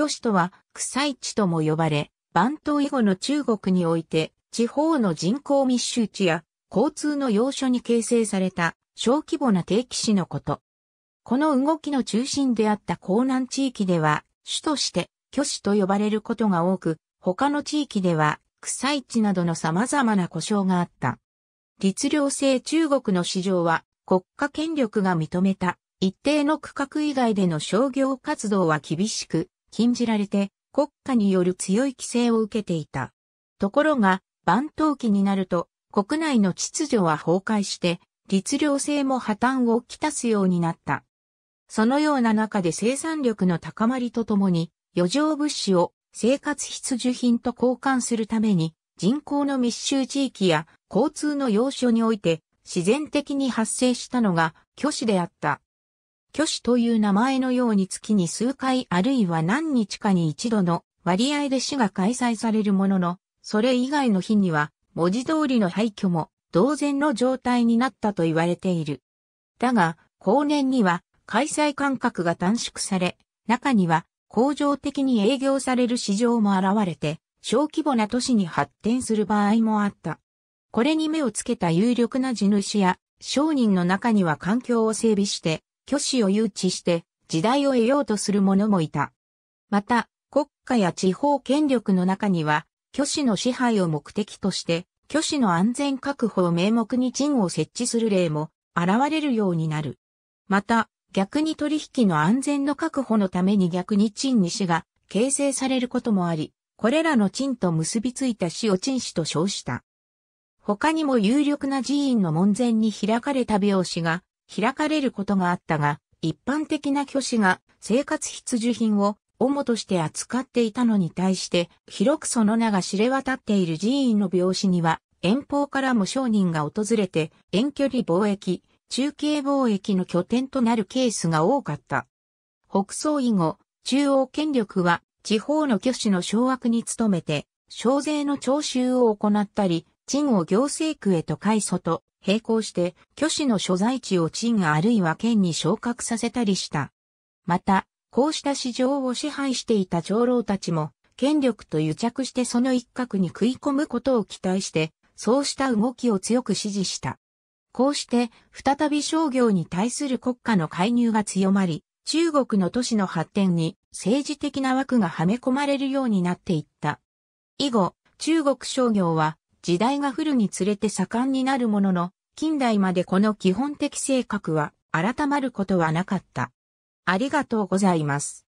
虚子とは、草市とも呼ばれ、番頭以後の中国において、地方の人口密集地や交通の要所に形成された小規模な定期市のこと。この動きの中心であった江南地域では、主として巨子と呼ばれることが多く、他の地域では草市などの様々な故障があった。律令制中国の市場は国家権力が認めた一定の区画以外での商業活動は厳しく、禁じられて国家による強い規制を受けていた。ところが、万頭期になると国内の秩序は崩壊して律令制も破綻をきたすようになった。そのような中で生産力の高まりとともに余剰物資を生活必需品と交換するために人口の密集地域や交通の要所において自然的に発生したのが巨子であった。挙子という名前のように月に数回あるいは何日かに一度の割合で市が開催されるものの、それ以外の日には文字通りの廃墟も同然の状態になったと言われている。だが、後年には開催間隔が短縮され、中には工場的に営業される市場も現れて、小規模な都市に発展する場合もあった。これに目をつけた有力な地主や商人の中には環境を整備して虚子を誘致して時代を得ようとする者もいた。また、国家や地方権力の中には、虚子の支配を目的として、虚子の安全確保を名目に陣を設置する例も現れるようになる。また、逆に取引の安全の確保のために逆に陳に死が形成されることもあり、これらの陳と結びついた死を陳死と称した。他にも有力な寺院の門前に開かれた病死が開かれることがあったが、一般的な挙手が生活必需品を主として扱っていたのに対して、広くその名が知れ渡っている寺院の病死には、遠方からも商人が訪れて、遠距離貿易、中継貿易の拠点となるケースが多かった。北宋以後、中央権力は地方の挙手の掌握に努めて、小税の徴収を行ったり、賃を行政区へと改祖と、並行して、挙子の所在地を鎮あるいは県に昇格させたりした。また、こうした市場を支配していた長老たちも、権力と癒着してその一角に食い込むことを期待して、そうした動きを強く支持した。こうして、再び商業に対する国家の介入が強まり、中国の都市の発展に政治的な枠がはめ込まれるようになっていった。以後、中国商業は時代が降るにつれて盛んになるものの、近代までこの基本的性格は改まることはなかった。ありがとうございます。